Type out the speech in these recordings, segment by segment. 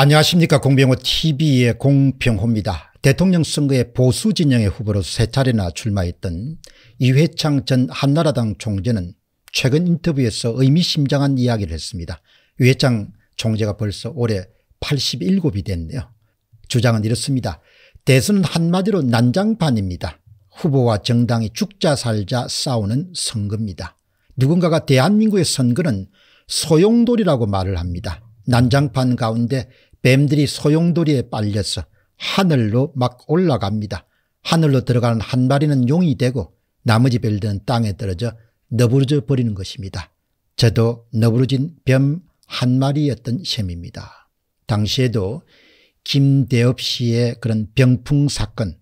안녕하십니까 공병호 tv의 공병호입니다. 대통령 선거에 보수 진영의 후보로 세 차례나 출마했던 이회창 전 한나라당 총재는 최근 인터뷰에서 의미심장한 이야기를 했습니다. 이회창 총재가 벌써 올해 87이 됐네요. 주장은 이렇습니다. 대선은 한마디로 난장판입니다. 후보와 정당이 죽자 살자 싸우는 선거입니다. 누군가가 대한민국의 선거는 소용돌이라고 말을 합니다. 난장판 가운데 뱀들이 소용돌이에 빨려서 하늘로 막 올라갑니다. 하늘로 들어가는 한 마리는 용이 되고 나머지 별들은 땅에 떨어져 너부러져 버리는 것입니다. 저도 너부러진 뱀 한 마리였던 셈입니다. 당시에도 김대엽 씨의 그런 병풍 사건,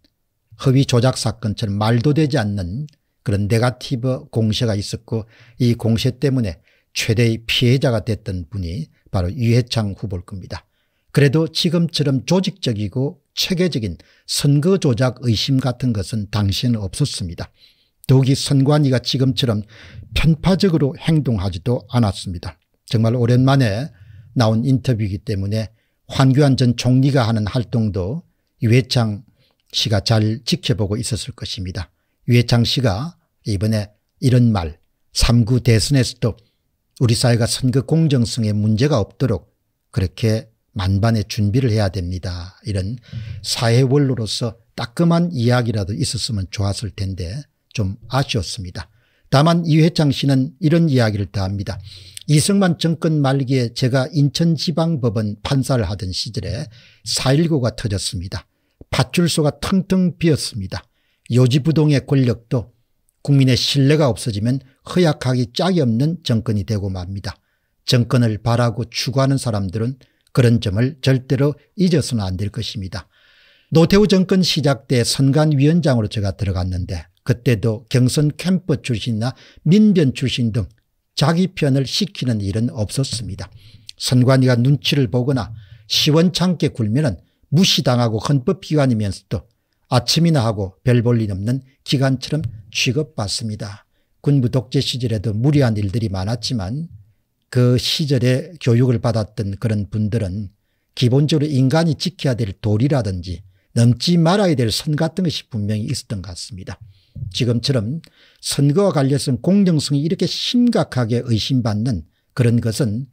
허위 조작 사건처럼 말도 되지 않는 그런 네가티브 공세가 있었고 이 공세 때문에 최대의 피해자가 됐던 분이 바로 유해창 후보일 겁니다. 그래도 지금처럼 조직적이고 체계적인 선거 조작 의심 같은 것은 당시에는 없었습니다. 더욱이 선관위가 지금처럼 편파적으로 행동하지도 않았습니다. 정말 오랜만에 나온 인터뷰이기 때문에 황교안 전 총리가 하는 활동도 유해창 씨가 잘 지켜보고 있었을 것입니다. 유해창 씨가 이번에 이런 말 3구 대선에서도 우리 사회가 선거 공정성에 문제가 없도록 그렇게 만반의 준비를 해야 됩니다. 이런 사회원로로서 따끔한 이야기라도 있었으면 좋았을 텐데 좀 아쉬웠습니다. 다만 이회창 씨는 이런 이야기를 더합니다. 이승만 정권 말기에 제가 인천지방법원 판사를 하던 시절에 4.19가 터졌습니다. 밧줄소가 텅텅 비었습니다. 요지부동의 권력도 국민의 신뢰가 없어지면 허약하기 짝이 없는 정권이 되고 맙니다. 정권을 바라고 추구하는 사람들은 그런 점을 절대로 잊어서는 안 될 것입니다. 노태우 정권 시작 때 선관위원장으로 제가 들어갔는데 그때도 경선 캠프 출신이나 민변 출신 등 자기 편을 시키는 일은 없었습니다. 선관위가 눈치를 보거나 시원찮게 굴면 무시당하고 헌법기관이면서도 아침이나 하고 별 볼일 없는 기관처럼 취급받습니다. 군부 독재 시절에도 무리한 일들이 많았지만 그 시절에 교육을 받았던 그런 분들은 기본적으로 인간이 지켜야 될 도리라든지 넘지 말아야 될 선 같은 것이 분명히 있었던 것 같습니다. 지금처럼 선거와 관련해서 공정성이 이렇게 심각하게 의심받는 그런 것은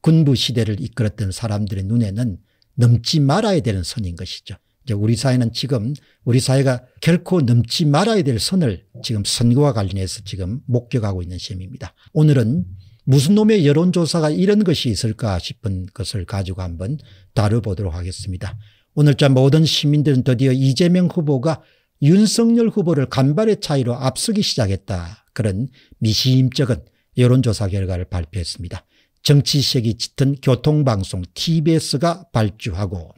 군부 시대를 이끌었던 사람들의 눈에는 넘지 말아야 되는 선인 것이죠. 이제 우리 사회는 지금 우리 사회가 결코 넘지 말아야 될 선을 지금 선거와 관련해서 지금 목격하고 있는 셈입니다. 오늘은 무슨 놈의 여론조사가 이런 것이 있을까 싶은 것을 가지고 한번 다뤄보도록 하겠습니다. 오늘자 모든 시민들은 드디어 이재명 후보가 윤석열 후보를 간발의 차이로 앞서기 시작했다. 그런 미심쩍은 여론조사 결과를 발표했습니다. 정치색이 짙은 교통방송 tbs가 발주하고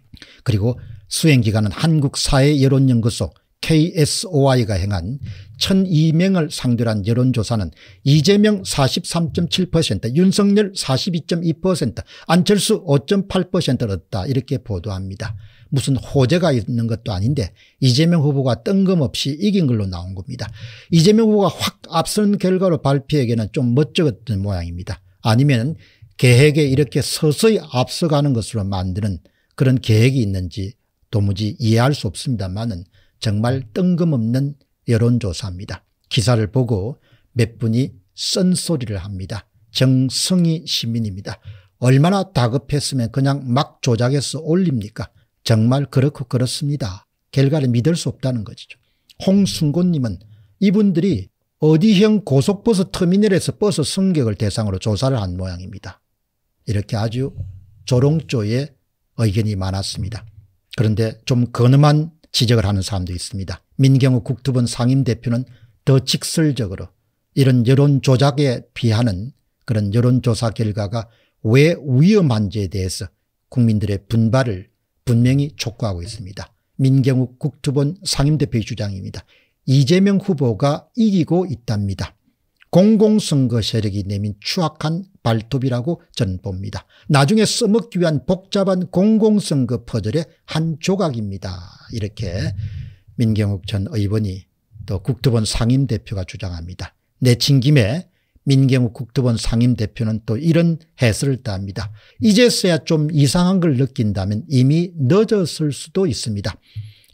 그리고 수행기관은 한국사회여론연구소 KSOI가 행한 1002명을 상대로 한 여론조사는 이재명 43.7% 윤석열 42.2% 안철수 5.8%를 얻다 이렇게 보도합니다. 무슨 호재가 있는 것도 아닌데 이재명 후보가 뜬금없이 이긴 걸로 나온 겁니다. 이재명 후보가 확 앞선 결과로 발표하기에는 좀 멋쩍었던 모양입니다. 아니면 계획에 이렇게 서서히 앞서가는 것으로 만드는 그런 계획이 있는지 도무지 이해할 수 없습니다만은 정말 네. 뜬금없는 여론조사입니다. 기사를 보고 몇 분이 쓴소리를 합니다. 정성희 시민입니다. 얼마나 다급했으면 그냥 막 조작해서 올립니까? 정말 그렇고 그렇습니다. 결과를 믿을 수 없다는 것이죠 홍순곤님은 이분들이 어디형 고속버스 터미널에서 버스 승객을 대상으로 조사를 한 모양입니다. 이렇게 아주 조롱조의 의견이 많았습니다. 그런데 좀 근엄한 지적을 하는 사람도 있습니다. 민경욱 국토본 상임대표는 더 직설적으로 이런 여론 조작에 비하는 그런 여론조사 결과가 왜 위험한지에 대해서 국민들의 분발을 분명히 촉구하고 있습니다. 민경욱 국토본 상임대표의 주장입니다. 이재명 후보가 이기고 있답니다. 공공선거 세력이 내민 추악한 발톱이라고 전 봅니다. 나중에 써먹기 위한 복잡한 공공선거 퍼즐의 한 조각입니다. 이렇게 민경욱 전 의원이 또 국토본 상임대표가 주장합니다. 내친 김에 민경욱 국토본 상임대표는 또 이런 해설을 따합니다. 이제서야 좀 이상한 걸 느낀다면 이미 늦었을 수도 있습니다.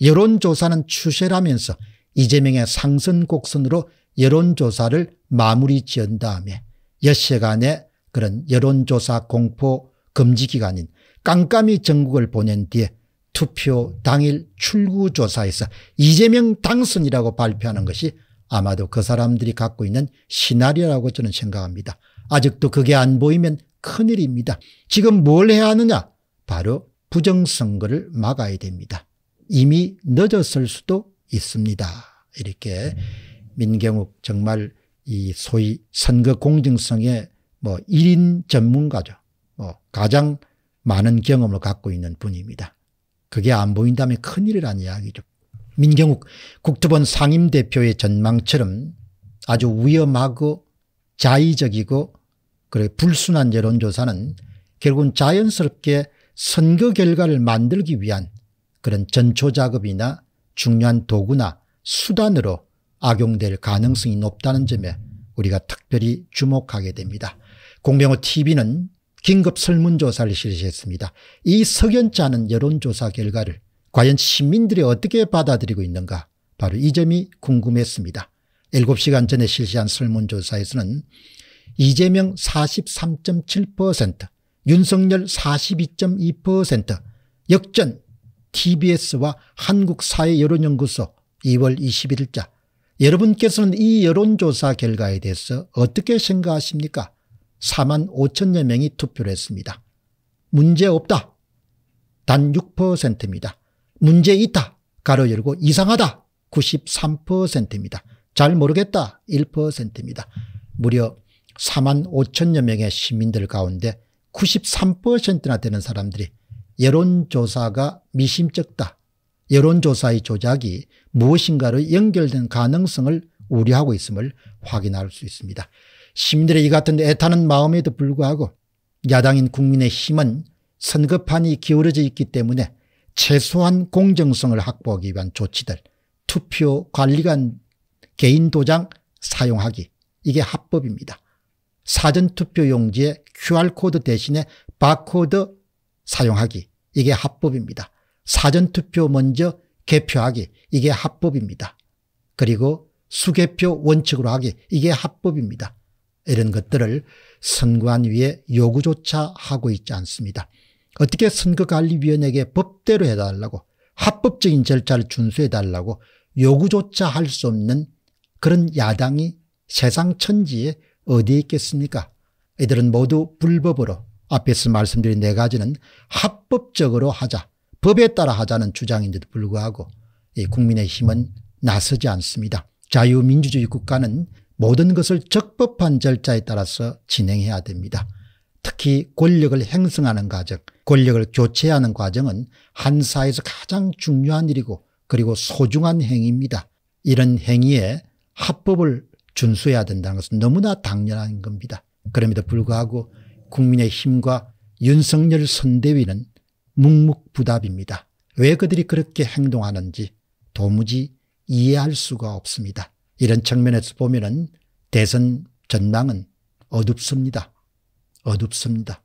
여론조사는 추세라면서 이재명의 상선 곡선으로 여론조사를 마무리 지은 다음에 엿시간의 그런 여론조사 공포 금지 기간인 깜깜이 전국을 보낸 뒤에 투표 당일 출구조사에서 이재명 당선이라고 발표하는 것이 아마도 그 사람들이 갖고 있는 시나리오라고 저는 생각합니다. 아직도 그게 안 보이면 큰일입니다. 지금 뭘 해야 하느냐 바로 부정선거를 막아야 됩니다. 이미 늦었을 수도 있습니다. 이렇게 민경욱 정말 이 소위 선거 공정성의 뭐 1인 전문가죠. 뭐 가장 많은 경험을 갖고 있는 분입니다. 그게 안 보인다면 큰일이란 이야기죠. 민경욱 국토본 상임대표의 전망처럼 아주 위험하고 자의적이고 그래 불순한 여론조사는 결국은 자연스럽게 선거 결과를 만들기 위한 그런 전초작업이나 중요한 도구나 수단으로 악용될 가능성이 높다는 점에 우리가 특별히 주목하게 됩니다. 공병호 TV는 긴급 설문조사를 실시했습니다. 이 석연짜는 여론조사 결과를 과연 시민들이 어떻게 받아들이고 있는가 바로 이 점이 궁금했습니다. 7시간 전에 실시한 설문조사에서는 이재명 43.7% 윤석열 42.2% 역전 TBS와 한국사회여론연구소 2월 21일자 여러분께서는 이 여론조사 결과에 대해서 어떻게 생각하십니까? 4만 5천여 명이 투표를 했습니다. 문제 없다. 단 6%입니다. 문제 있다. 가로 열고 이상하다. 93%입니다. 잘 모르겠다. 1%입니다. 무려 4만 5천여 명의 시민들 가운데 93%나 되는 사람들이 여론조사가 미심쩍다. 여론조사의 조작이 무엇인가로 연결된 가능성을 우려하고 있음을 확인할 수 있습니다. 시민들의 이 같은 애타는 마음에도 불구하고 야당인 국민의힘은 선거판이 기울어져 있기 때문에 최소한 공정성을 확보하기 위한 조치들 투표 관리관 개인 도장 사용하기 이게 합법입니다. 사전투표 용지에 QR코드 대신에 바코드 사용하기 이게 합법입니다. 사전투표 먼저 개표하기 이게 합법입니다. 그리고 수개표 원칙으로 하기 이게 합법입니다. 이런 것들을 선관위에 요구조차 하고 있지 않습니다. 어떻게 선거관리위원회에게 법대로 해달라고 합법적인 절차를 준수해달라고 요구조차 할 수 없는 그런 야당이 세상 천지에 어디에 있겠습니까? 이들은 모두 불법으로 앞에서 말씀드린 네 가지는 합법적으로 하자 법에 따라 하자는 주장인데도 불구하고 국민의힘은 나서지 않습니다. 자유민주주의 국가는 모든 것을 적법한 절차에 따라서 진행해야 됩니다. 특히 권력을 행성하는 과정, 권력을 교체하는 과정은 한 사회에서 가장 중요한 일이고 그리고 소중한 행위입니다. 이런 행위에 합법을 준수해야 된다는 것은 너무나 당연한 겁니다. 그럼에도 불구하고 국민의힘과 윤석열 선대위는 묵묵부답입니다. 왜 그들이 그렇게 행동하는지 도무지 이해할 수가 없습니다. 이런 측면에서 보면은 대선 전망은 어둡습니다. 어둡습니다.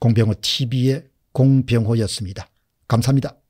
공병호 TV의 공병호였습니다. 감사합니다.